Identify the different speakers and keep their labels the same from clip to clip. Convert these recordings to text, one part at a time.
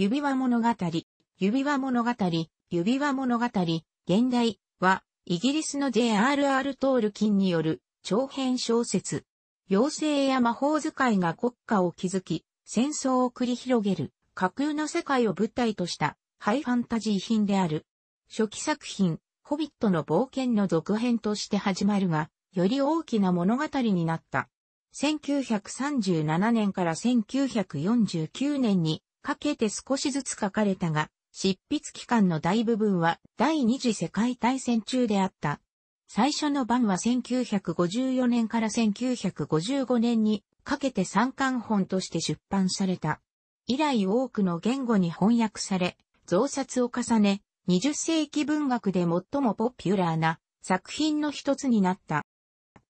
Speaker 1: 指輪物語、指輪物語、指輪物語、現代は、イギリスの J.R.R. トールキンによる長編小説。妖精や魔法使いが国家を築き、戦争を繰り広げる架空の世界を舞台としたハイファンタジー品である。初期作品、ホビットの冒険の続編として始まるが、より大きな物語になった。1937年から1949年にかけて少しずつ書かれたが、執筆期間の大部分は第二次世界大戦中であった。最初の版は1954年から1955年にかけて三巻本として出版された。以来多くの言語に翻訳され、増刷を重ね、20世紀文学で最もポピュラーな作品の一つになった。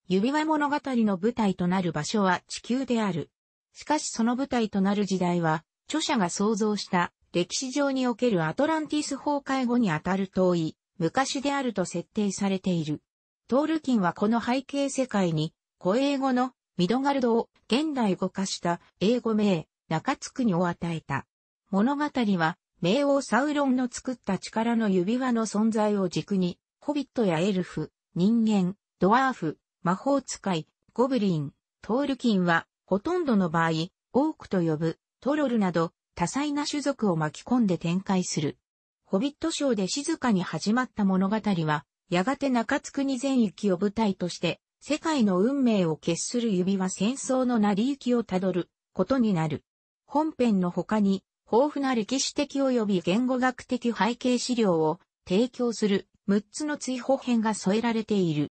Speaker 1: 指輪物語の舞台となる場所は地球である。しかしその舞台となる時代は著者が想像した歴史上におけるアトランティス崩壊後にあたる遠い昔であると設定されている。トールキンはこの背景世界に古英語のミドガルドを現代語化した英語名中津国を与えた。物語は冥王サウロンの作った力の指輪の存在を軸に、ホビットやエルフ、人間、ドワーフ、魔法使い、ゴブリン、トールキンは、ほとんどの場合、多くと呼ぶトロルなど多彩な種族を巻き込んで展開する。ホビット賞で静かに始まった物語は、やがて中津国全域を舞台として、世界の運命を決する指輪戦争の成り行きをたどることになる。本編の他に、豊富な歴史的及び言語学的背景資料を提供する6つの追放編が添えられている。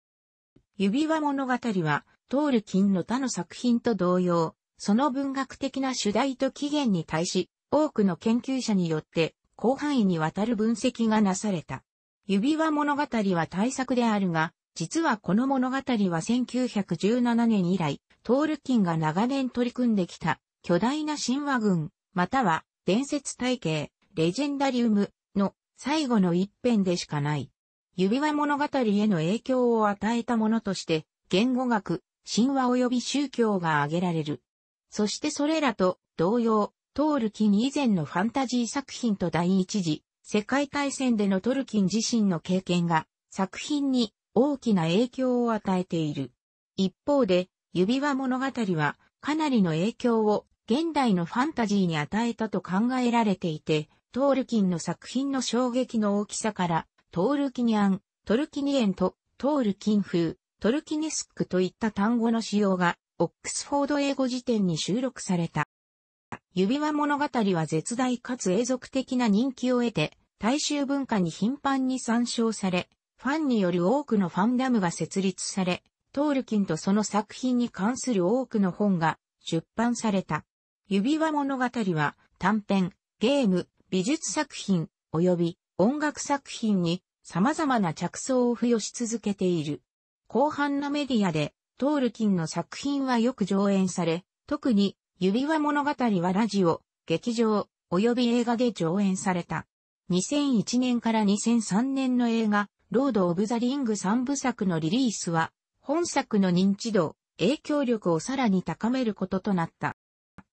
Speaker 1: 指輪物語は、トールキンの他の作品と同様、その文学的な主題と起源に対し、多くの研究者によって広範囲にわたる分析がなされた。指輪物語は大作であるが、実はこの物語は1917年以来、トールキンが長年取り組んできた巨大な神話群、または伝説体系、レジェンダリウムの最後の一編でしかない。指輪物語への影響を与えたものとして、言語学、神話及び宗教が挙げられる。そしてそれらと同様、トールキン以前のファンタジー作品と第一次世界大戦でのトルキン自身の経験が作品に大きな影響を与えている。一方で、指輪物語はかなりの影響を現代のファンタジーに与えたと考えられていて、トールキンの作品の衝撃の大きさから、トールキニアン、トルキニエンとトールキン風、トルキネスックといった単語の使用がオックスフォード英語辞典に収録された。指輪物語は絶大かつ永続的な人気を得て、大衆文化に頻繁に参照され、ファンによる多くのファンダムが設立され、トールキンとその作品に関する多くの本が出版された。指輪物語は短編、ゲーム、美術作品、及び音楽作品に様々な着想を付与し続けている。後半のメディアでトールキンの作品はよく上演され、特に、指輪物語はラジオ、劇場、及び映画で上演された。2001年から2003年の映画、ロード・オブ・ザ・リング3部作のリリースは、本作の認知度、影響力をさらに高めることとなった。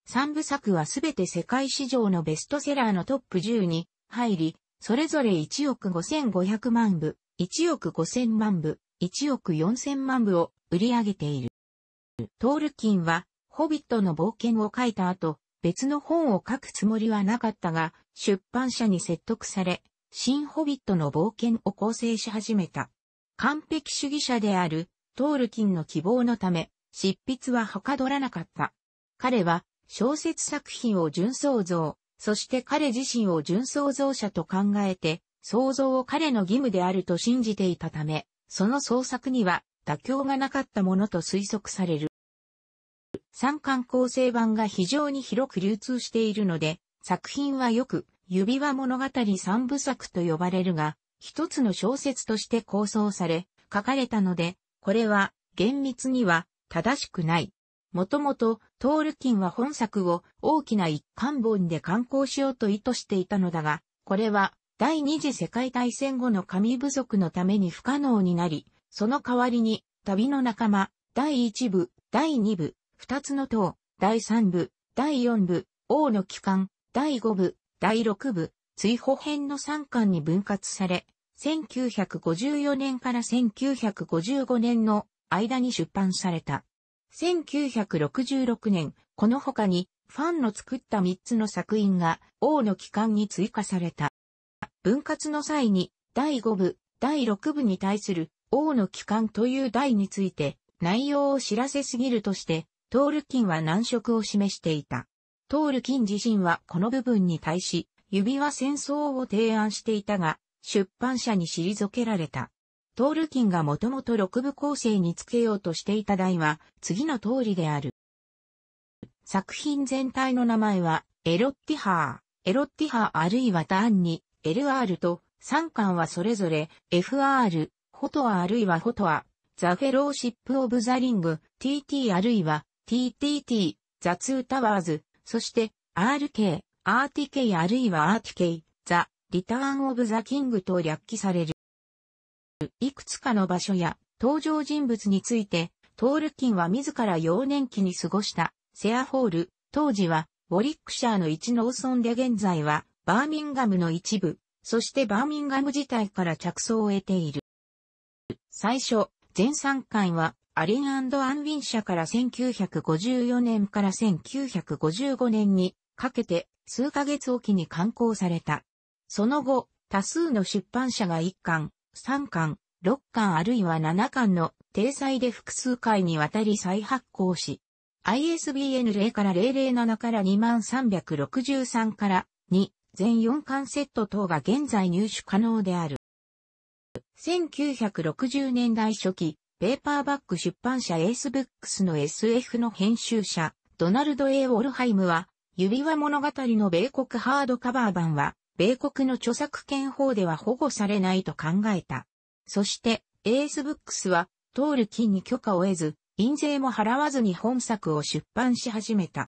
Speaker 1: 3部作はすべて世界史上のベストセラーのトップ10に入り、それぞれ1億5500万部、1億5000万部、1億4000万部を売り上げている。トールキンは、ホビットの冒険を書いた後、別の本を書くつもりはなかったが、出版社に説得され、新ホビットの冒険を構成し始めた。完璧主義者である、トールキンの希望のため、執筆ははかどらなかった。彼は、小説作品を純創造、そして彼自身を純創造者と考えて、創造を彼の義務であると信じていたため、その創作には妥協がなかったものと推測される。三冠構成版が非常に広く流通しているので、作品はよく、指輪物語三部作と呼ばれるが、一つの小説として構想され、書かれたので、これは、厳密には、正しくない。もともと、トールキンは本作を大きな一貫本で刊行しようと意図していたのだが、これは、第二次世界大戦後の紙不足のために不可能になり、その代わりに、旅の仲間、第1部、第2部、2つの塔、第3部、第4部、王の帰還、第5部、第6部、追放編の3巻に分割され、1954年から1955年の間に出版された。1966年、この他に、ファンの作った3つの作品が、王の帰還に追加された。分割の際に、第5部、第6部に対する王の帰還という題について内容を知らせすぎるとして、トールキンは難色を示していた。トールキン自身はこの部分に対し、指輪戦争を提案していたが、出版社に退けられた。トールキンがもともと6部構成につけようとしていた題は、次の通りである。作品全体の名前は、エロッティハー、エロッティハーあるいはターンに、LR と、3巻はそれぞれ、FR、フォトアあるいはフォトア、ザ・フェローシップ・オブ・ザ・リング、TT あるいは TTT、ザ・ツー・タワーズ、そして RK、RTK あるいは RTK、ザ・リターン・オブ・ザ・キングと略記される。いくつかの場所や登場人物について、トールキンは自ら幼年期に過ごしたセアホール、当時はウォリックシャーの一農村で現在はバーミンガムの一部、そしてバーミンガム自体から着想を得ている。最初、全3巻は、アリンアンウィン社から1954年から1955年にかけて数ヶ月おきに刊行された。その後、多数の出版社が1巻、3巻、6巻あるいは7巻の定裁で複数回にわたり再発行し、ISBN 0から007から2363から2、全4巻セット等が現在入手可能である。1960年代初期、ペーパーバック出版社エースブックスの SF の編集者、ドナルド・ A・ ウォルハイムは、指輪物語の米国ハードカバー版は、米国の著作権法では保護されないと考えた。そして、エースブックスは、トールキンに許可を得ず、印税も払わずに本作を出版し始めた。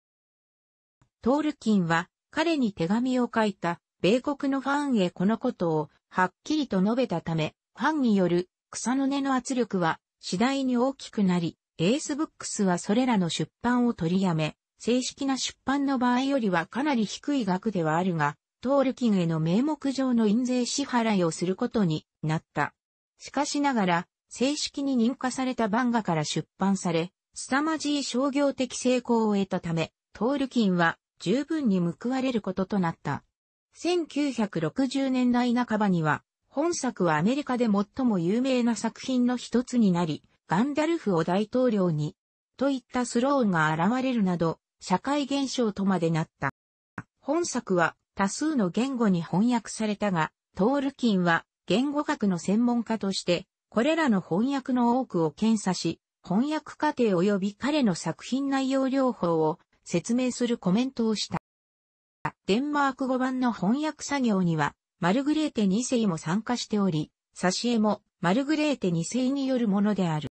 Speaker 1: トールキンは、彼に手紙を書いた、米国のファンへこのことを、はっきりと述べたため、ファンによる草の根の圧力は次第に大きくなり、エースブックスはそれらの出版を取りやめ、正式な出版の場合よりはかなり低い額ではあるが、トールキンへの名目上の印税支払いをすることになった。しかしながら、正式に認可された漫画から出版され、凄まじい商業的成功を得たため、トールキンは十分に報われることとなった。1960年代半ばには、本作はアメリカで最も有名な作品の一つになり、ガンダルフを大統領に、といったスローンが現れるなど、社会現象とまでなった。本作は多数の言語に翻訳されたが、トールキンは言語学の専門家として、これらの翻訳の多くを検査し、翻訳過程及び彼の作品内容療法を説明するコメントをした。デンマーク語版の翻訳作業には、マルグレーテ2世も参加しており、挿絵もマルグレーテ2世によるものである。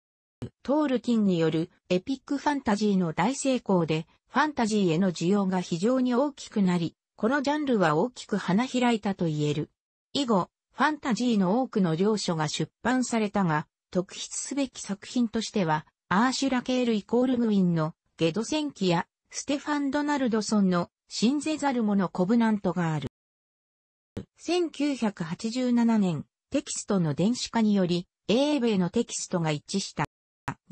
Speaker 1: トールキンによるエピックファンタジーの大成功で、ファンタジーへの需要が非常に大きくなり、このジャンルは大きく花開いたと言える。以後、ファンタジーの多くの領書が出版されたが、特筆すべき作品としては、アーシュラ・ケールイコールグインのゲド戦記や、ステファン・ドナルドソンのゼぜざる者コブナントがある。1987年、テキストの電子化により、英米のテキストが一致した。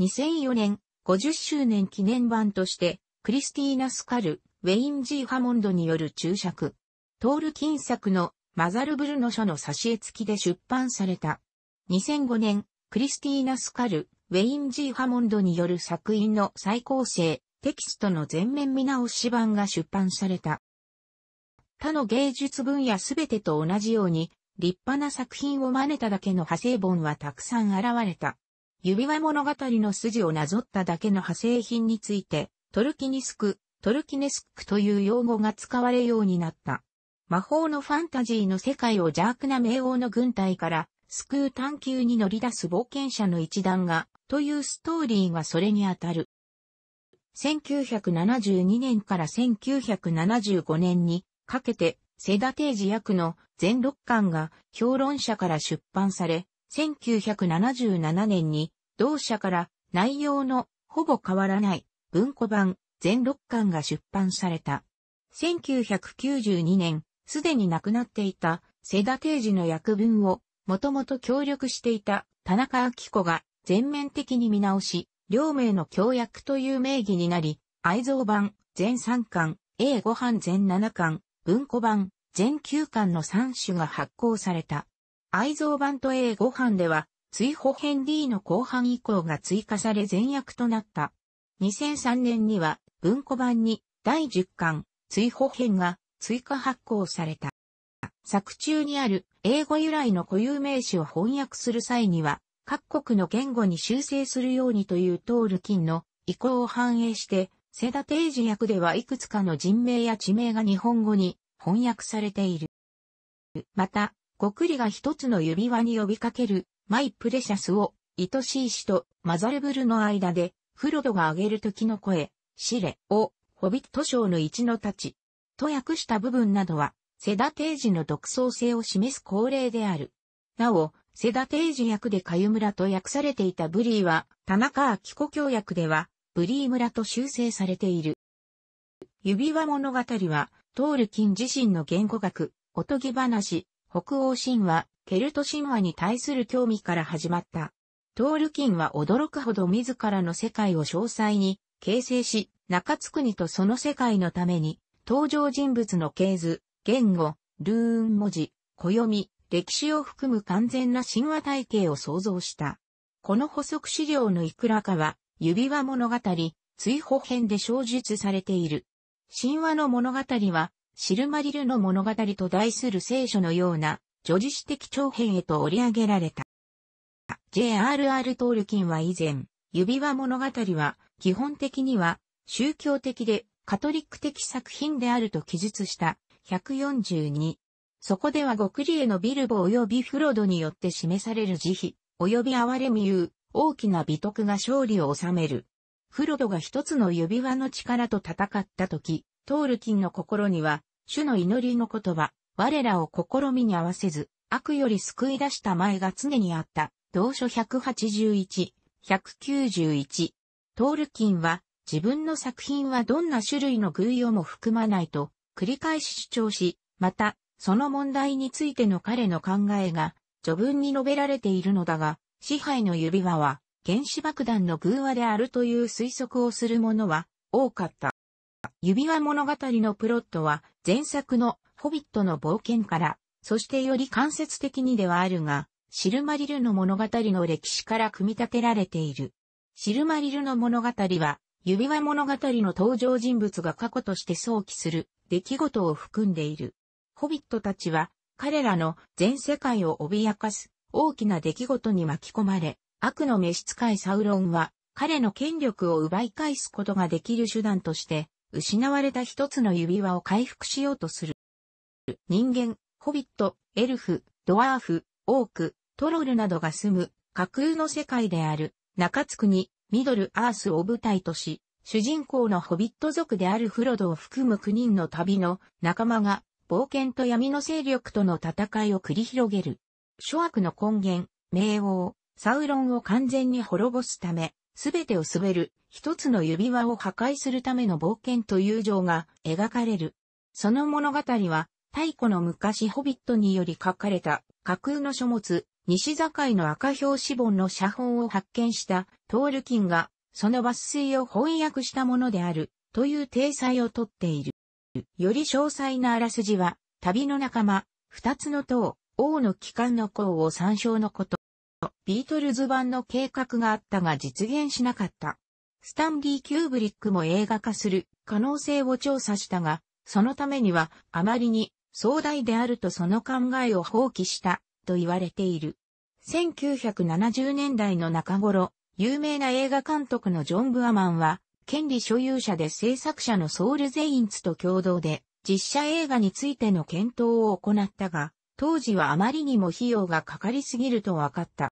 Speaker 1: 2004年、50周年記念版として、クリスティーナ・スカル、ウェイン・ジー・ハモンドによる注釈。トールキン作のマザルブルの書の挿絵付きで出版された。2005年、クリスティーナ・スカル、ウェイン・ジー・ハモンドによる作品の再構成、テキストの全面見直し版が出版された。他の芸術分野すべてと同じように、立派な作品を真似ただけの派生本はたくさん現れた。指輪物語の筋をなぞっただけの派生品について、トルキニスク、トルキネスクという用語が使われようになった。魔法のファンタジーの世界を邪悪な冥王の軍隊から救う探求に乗り出す冒険者の一団が、というストーリーがそれにあたる。1972年から1975年にかけて、セダ定ジ役の全六巻が評論者から出版され、1977年に同社から内容のほぼ変わらない文庫版全六巻が出版された。1992年、すでに亡くなっていたセダ定ジの役文をもともと協力していた田中明子が全面的に見直し、両名の協約という名義になり、愛蔵版、全3巻、A5 版全7巻、文庫版、全9巻の3種が発行された。愛蔵版と A5 版では、追放編 D の後半以降が追加され全役となった。2003年には、文庫版に第10巻、追放編が追加発行された。作中にある英語由来の固有名詞を翻訳する際には、各国の言語に修正するようにというトールキンの意向を反映して、セダテージ役ではいくつかの人名や地名が日本語に翻訳されている。また、国理が一つの指輪に呼びかける、マイプレシャスを、愛しい氏とマザルブルの間で、フロドが上げる時の声、シレを、ホビット賞の一の太刀、と訳した部分などは、セダテージの独創性を示す恒例である。なお、セダテージ役でかゆ村と訳されていたブリーは、田中明子教役では、ブリー村と修正されている。指輪物語は、トールキン自身の言語学、おとぎ話、北欧神話、ケルト神話に対する興味から始まった。トールキンは驚くほど自らの世界を詳細に形成し、中津国とその世界のために、登場人物の系図、言語、ルーン文字、暦、歴史を含む完全な神話体系を創造した。この補足資料のいくらかは、指輪物語、追放編で詳述されている。神話の物語は、シルマリルの物語と題する聖書のような、女児史的長編へと折り上げられた。J.R.R. トールキンは以前、指輪物語は、基本的には、宗教的で、カトリック的作品であると記述した、142そこでは極利へのビルボ及びフロドによって示される慈悲、及び哀れみゆう、大きな美徳が勝利を収める。フロドが一つの指輪の力と戦った時、トールキンの心には、主の祈りの言葉、我らを試みに合わせず、悪より救い出した前が常にあった、同書181、191。トールキンは、自分の作品はどんな種類の偶用をも含まないと、繰り返し主張し、また、その問題についての彼の考えが、序文に述べられているのだが、支配の指輪は、原子爆弾の偶話であるという推測をする者は多かった。指輪物語のプロットは、前作のホビットの冒険から、そしてより間接的にではあるが、シルマリルの物語の歴史から組み立てられている。シルマリルの物語は、指輪物語の登場人物が過去として想起する出来事を含んでいる。ホビットたちは、彼らの全世界を脅かす大きな出来事に巻き込まれ、悪の召使いサウロンは、彼の権力を奪い返すことができる手段として、失われた一つの指輪を回復しようとする。人間、ホビット、エルフ、ドワーフ、オーク、トロルなどが住む架空の世界である中津国、ミドルアースを舞台とし、主人公のホビット族であるフロドを含む9人の旅の仲間が冒険と闇の勢力との戦いを繰り広げる。諸悪の根源、冥王、サウロンを完全に滅ぼすため、すべてを滑る、一つの指輪を破壊するための冒険と友情が描かれる。その物語は、太古の昔ホビットにより書かれた架空の書物、西境の赤表紙本の写本を発見したトールキンが、その抜粋を翻訳したものである、という体裁をとっている。より詳細なあらすじは、旅の仲間、二つの塔、王の帰還の功を参照のこと。ビートルズ版の計画があったが実現しなかった。スタンリー・キューブリックも映画化する可能性を調査したが、そのためにはあまりに壮大であるとその考えを放棄したと言われている。1970年代の中頃、有名な映画監督のジョン・ブアマンは権利所有者で制作者のソウルゼインツと共同で実写映画についての検討を行ったが、当時はあまりにも費用がかかりすぎると分かった。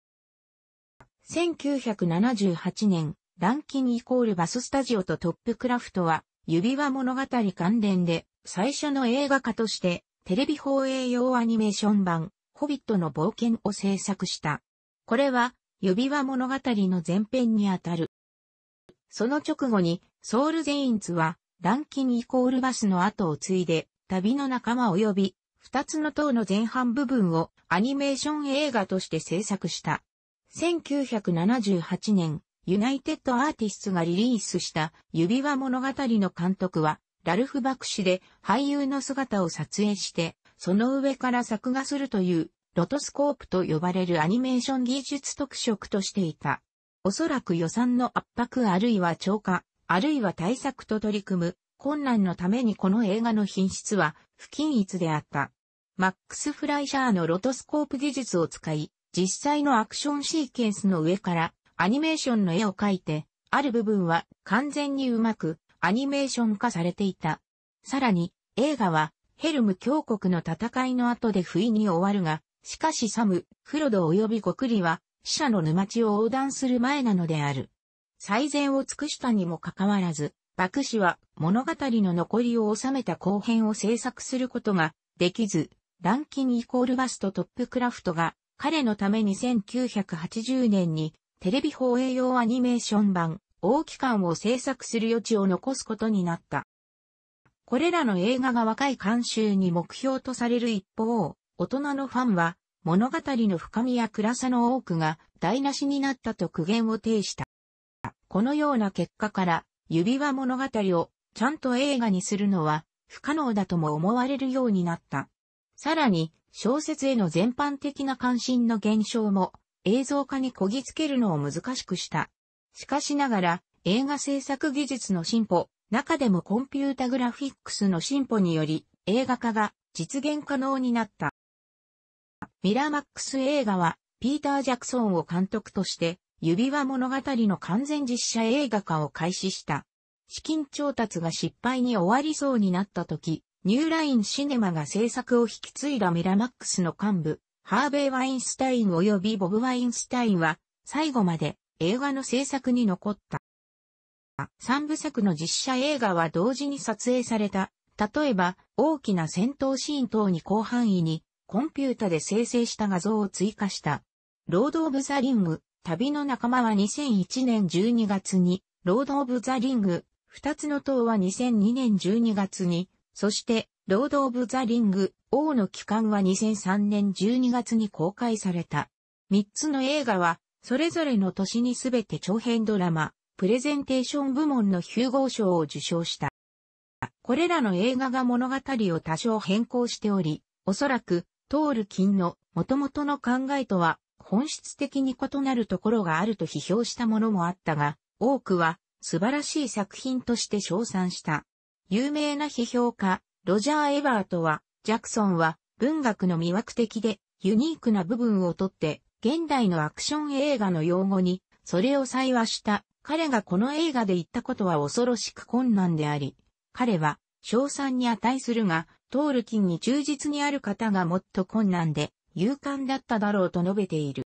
Speaker 1: 1978年、ランキンイコールバススタジオとトップクラフトは、指輪物語関連で、最初の映画化として、テレビ放映用アニメーション版、ホビットの冒険を制作した。これは、指輪物語の前編にあたる。その直後に、ソウルゼインツは、ランキンイコールバスの後を継いで、旅の仲間及び、二つの塔の前半部分をアニメーション映画として制作した。1978年、ユナイテッドアーティストがリリースした指輪物語の監督は、ラルフ・バクシで俳優の姿を撮影して、その上から作画するという、ロトスコープと呼ばれるアニメーション技術特色としていた。おそらく予算の圧迫あるいは超過、あるいは対策と取り組む困難のためにこの映画の品質は不均一であった。マックス・フライシャーのロトスコープ技術を使い、実際のアクションシーケンスの上からアニメーションの絵を描いて、ある部分は完全にうまくアニメーション化されていた。さらに映画はヘルム峡谷の戦いの後で不意に終わるが、しかしサム、フロド及びゴクリは死者の沼地を横断する前なのである。最善を尽くしたにもかかわらず、幕氏は物語の残りを収めた後編を制作することができず、ランキンイコールバストトップクラフトが彼のために1980年にテレビ放映用アニメーション版王期間を制作する余地を残すことになった。これらの映画が若い監修に目標とされる一方、大人のファンは物語の深みや暗さの多くが台無しになったと苦言を呈した。このような結果から、指輪物語をちゃんと映画にするのは不可能だとも思われるようになった。さらに、小説への全般的な関心の減少も映像化にこぎつけるのを難しくした。しかしながら、映画制作技術の進歩、中でもコンピュータグラフィックスの進歩により映画化が実現可能になった。ミラマックス映画は、ピーター・ジャクソンを監督として、指輪物語の完全実写映画化を開始した。資金調達が失敗に終わりそうになった時、ニューラインシネマが制作を引き継いだミラマックスの幹部、ハーベイ・ワインスタイン及びボブ・ワインスタインは、最後まで映画の制作に残った。三部作の実写映画は同時に撮影された。例えば、大きな戦闘シーン等に広範囲にコンピュータで生成した画像を追加した。ロード・オブ・ザ・リング、旅の仲間は2001年12月に、ロード・オブ・ザ・リング、二つの塔は2002年12月に、そして、ロード・オブ・ザ・リング、王の帰還は2003年12月に公開された。三つの映画は、それぞれの年にすべて長編ドラマ、プレゼンテーション部門のヒューゴー賞を受賞した。これらの映画が物語を多少変更しており、おそらくトールキンの元々の考えとは本質的に異なるところがあると批評したものもあったが、多くは素晴らしい作品として称賛した。有名な批評家、ロジャー・エバートは、ジャクソンは文学の魅惑的でユニークな部分をとって、現代のアクション映画の用語に、それを幸話した。彼がこの映画で言ったことは恐ろしく困難であり、彼は賞賛に値するが、トールキンに忠実にある方がもっと困難で、勇敢だっただろうと述べている。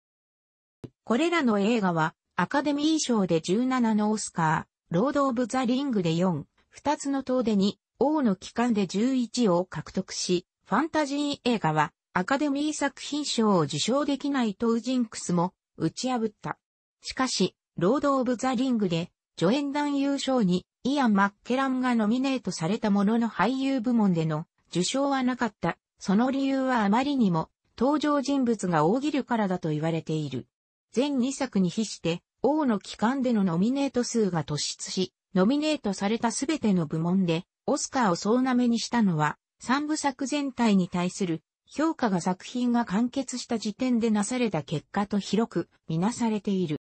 Speaker 1: これらの映画は、アカデミー賞で17のオスカー、ロード・オブ・ザ・リングで4、2つの塔で2、王の期間で11を獲得し、ファンタジー映画は、アカデミー作品賞を受賞できないトウジンクスも打ち破った。しかし、ロード・オブ・ザ・リングで助演男優賞にイアン・マッケランがノミネートされたものの俳優部門での受賞はなかった。その理由はあまりにも登場人物が大切るからだと言われている。全2作に比して王の期間でのノミネート数が突出し、ノミネートされたすべての部門でオスカーを総なめにしたのは3部作全体に対する評価が作品が完結した時点でなされた結果と広くみなされている。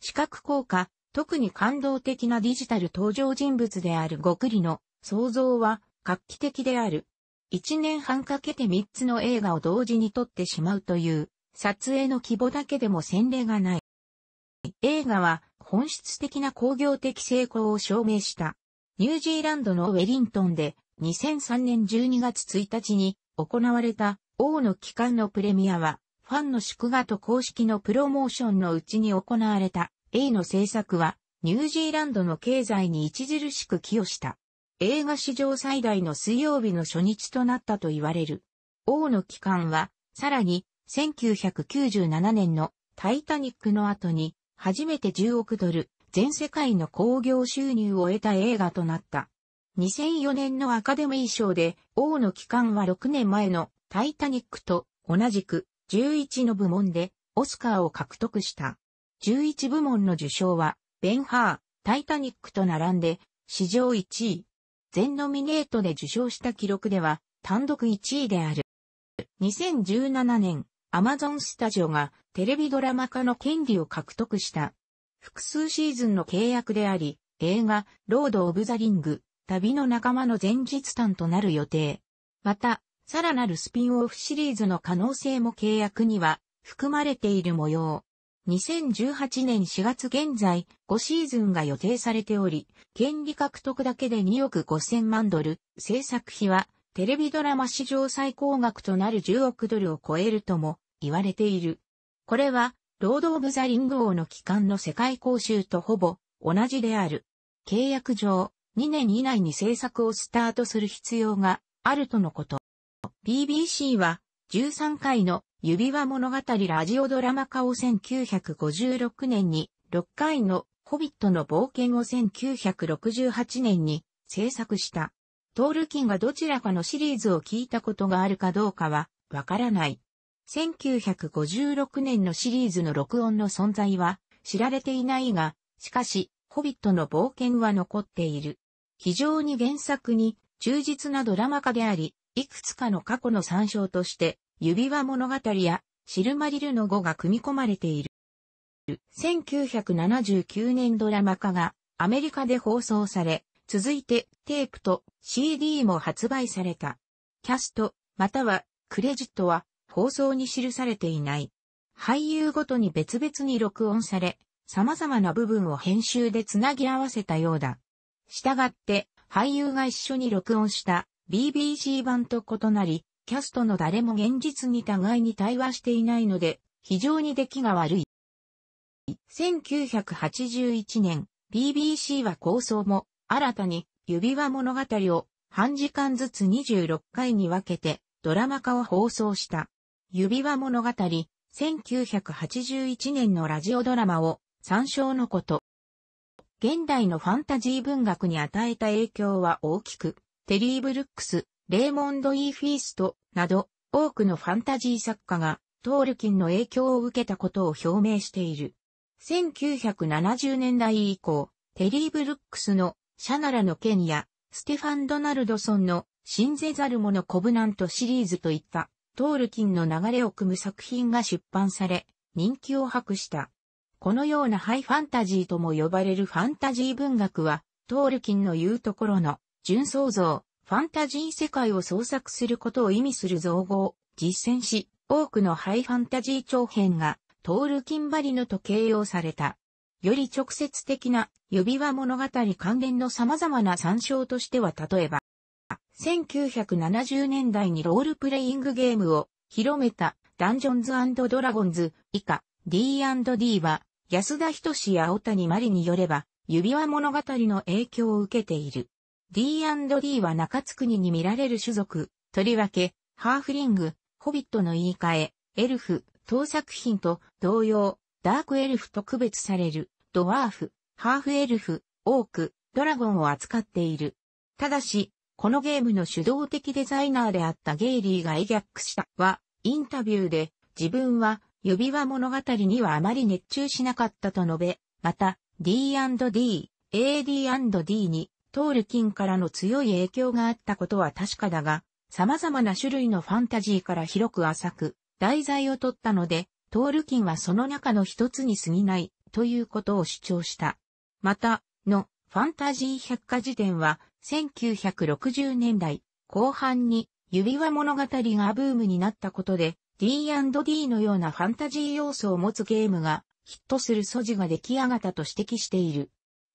Speaker 1: 視覚効果、特に感動的なデジタル登場人物である極利の創造は画期的である。一年半かけて3つの映画を同時に撮ってしまうという撮影の規模だけでも先例がない。映画は本質的な工業的成功を証明した。ニュージーランドのウェリントンで2003年12月1日に行われた王の期間のプレミアはファンの祝賀と公式のプロモーションのうちに行われた A の制作は、ニュージーランドの経済に著しく寄与した。映画史上最大の水曜日の初日となったと言われる。王の期間は、さらに、1997年のタイタニックの後に、初めて10億ドル、全世界の興行収入を得た映画となった。2004年のアカデミー賞で、王の期間は6年前のタイタニックと同じく11の部門でオスカーを獲得した。11部門の受賞は、ベンハー、タイタニックと並んで、史上1位。全ノミネートで受賞した記録では、単独1位である。2017年、アマゾンスタジオがテレビドラマ化の権利を獲得した。複数シーズンの契約であり、映画、ロード・オブ・ザ・リング、旅の仲間の前日短となる予定。また、さらなるスピンオフシリーズの可能性も契約には含まれている模様。2018年4月現在5シーズンが予定されており、権利獲得だけで2億5000万ドル、制作費はテレビドラマ史上最高額となる10億ドルを超えるとも言われている。これは、ロード・オブ・ザ・リング王の期間の世界講習とほぼ同じである。契約上、2年以内に制作をスタートする必要があるとのこと。BBC は13回の指輪物語ラジオドラマ化を1956年に、6回のホビットの冒険を1968年に制作した。トールキンがどちらかのシリーズを聞いたことがあるかどうかはわからない。1956年のシリーズの録音の存在は知られていないが、しかし、ホビットの冒険は残っている。非常に原作に忠実なドラマ化であり、いくつかの過去の参照として指輪物語やシルマリルの語が組み込まれている。1979年ドラマ化がアメリカで放送され、続いてテープと CD も発売された。キャスト、またはクレジットは放送に記されていない。俳優ごとに別々に録音され、様々な部分を編集でつなぎ合わせたようだ。したがって、俳優が一緒に録音した BBC 版と異なり、キャストの誰も現実に互いに対話していないので、非常に出来が悪い。1981年、BBC は構想も、新たに、指輪物語を、半時間ずつ26回に分けて、ドラマ化を放送した。指輪物語、1981年のラジオドラマを、参照のこと。現代のファンタジー文学に与えた影響は大きく、テリー・ブルックス、レーモンド・イーフィーストなど多くのファンタジー作家がトールキンの影響を受けたことを表明している。1970年代以降、テリー・ブルックスのシャナラの剣やステファン・ドナルドソンのシンゼザルモのコブナントシリーズといったトールキンの流れを組む作品が出版され、人気を博した。このようなハイファンタジーとも呼ばれるファンタジー文学は、トールキンの言うところの純創造、ファンタジー世界を創作することを意味する造語を実践し、多くのハイファンタジー長編がトールキンバリヌと形容された。より直接的な指輪物語関連の様々な参照としては例えば、1970年代にロールプレイングゲームを広めたダンジョンズドラゴンズ以下 D&D は安田仁や青谷真理によれば指輪物語の影響を受けている。D&D は中津国に見られる種族、とりわけ、ハーフリング、ホビットの言い換え、エルフ、当作品と同様、ダークエルフと区別される、ドワーフ、ハーフエルフ、オーク、ドラゴンを扱っている。ただし、このゲームの主導的デザイナーであったゲイリーがイギャックしたは、インタビューで、自分は、指輪物語にはあまり熱中しなかったと述べ、また、D&D、AD&D にトールキンからの強い影響があったことは確かだが、様々な種類のファンタジーから広く浅く、題材を取ったので、トールキンはその中の一つに過ぎない、ということを主張した。また、の、ファンタジー百科事典は、1960年代後半に指輪物語がブームになったことで、D&D のようなファンタジー要素を持つゲームがヒットする素地が出来上がったと指摘している。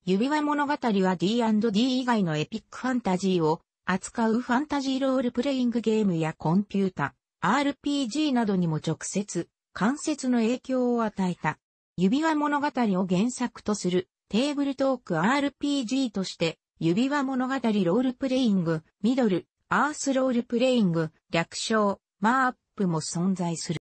Speaker 1: 指輪物語は D&D 以外のエピックファンタジーを扱うファンタジーロールプレイングゲームやコンピュータ、RPG などにも直接、間接の影響を与えた。指輪物語を原作とするテーブルトーク RPG として、指輪物語ロールプレイング、ミドル、アースロールプレイング、略称、マーアップも存在する。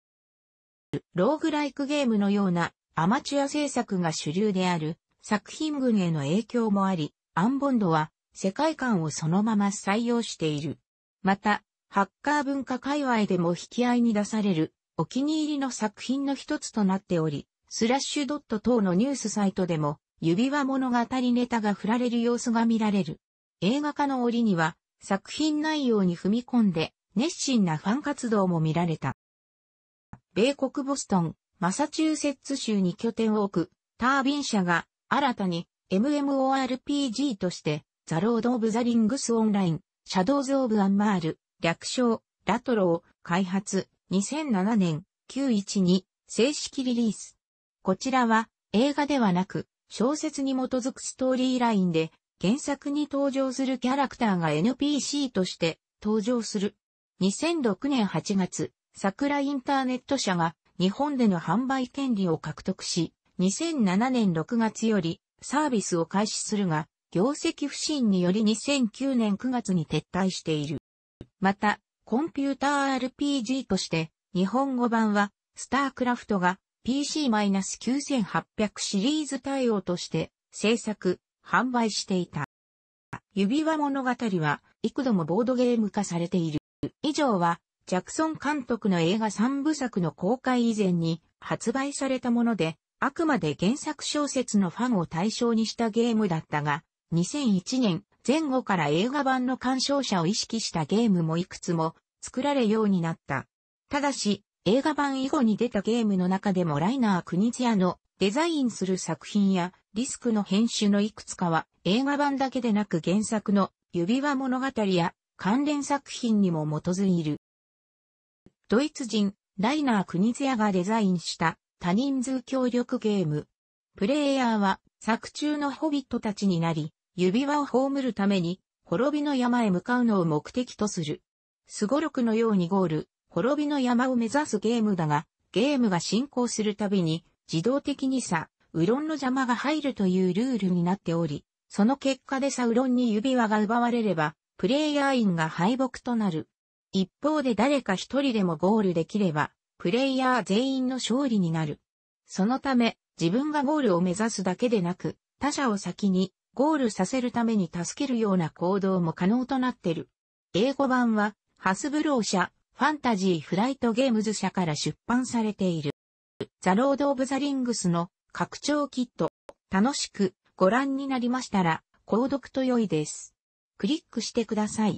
Speaker 1: ローグライクゲームのようなアマチュア制作が主流である作品群への影響もあり、アンボンドは世界観をそのまま採用している。また、ハッカー文化界隈でも引き合いに出されるお気に入りの作品の一つとなっており、スラッシュドット等のニュースサイトでも指輪物語ネタが振られる様子が見られる。映画化の折には作品内容に踏み込んで熱心なファン活動も見られた。米国ボストン、マサチューセッツ州に拠点を置くタービン社が新たに MMORPG として、ザ・ロード・オブ・ザ・リングス・オンライン、シャドウズ・オブ・アンマール、略称、ラトロを開発、2007年912正式リリース。こちらは映画ではなく小説に基づくストーリーラインで原作に登場するキャラクターが NPC として登場する。2006年8月、桜インターネット社が日本での販売権利を獲得し、2007年6月よりサービスを開始するが、業績不振により2009年9月に撤退している。また、コンピューター RPG として、日本語版は、スタークラフトが PC-9800 シリーズ対応として制作、販売していた。指輪物語は幾度もボードゲーム化されている。以上は、ジャクソン監督の映画3部作の公開以前に発売されたもので、あくまで原作小説のファンを対象にしたゲームだったが、2001年前後から映画版の鑑賞者を意識したゲームもいくつも作られようになった。ただし、映画版以後に出たゲームの中でもライナー・クニツヤのデザインする作品やリスクの編集のいくつかは映画版だけでなく原作の指輪物語や関連作品にも基づいる。ドイツ人ライナー・クニツヤがデザインした多人数協力ゲーム。プレイヤーは作中のホビットたちになり、指輪を葬るために、滅びの山へ向かうのを目的とする。スゴロクのようにゴール、滅びの山を目指すゲームだが、ゲームが進行するたびに、自動的にさ、ウロンの邪魔が入るというルールになっており、その結果でさウロンに指輪が奪われれば、プレイヤー員が敗北となる。一方で誰か一人でもゴールできれば、プレイヤー全員の勝利になる。そのため、自分がゴールを目指すだけでなく、他者を先にゴールさせるために助けるような行動も可能となってる。英語版は、ハスブロー社、ファンタジーフライトゲームズ社から出版されている。ザ・ロード・オブ・ザ・リングスの拡張キット。楽しくご覧になりましたら、購読と良いです。クリックしてください。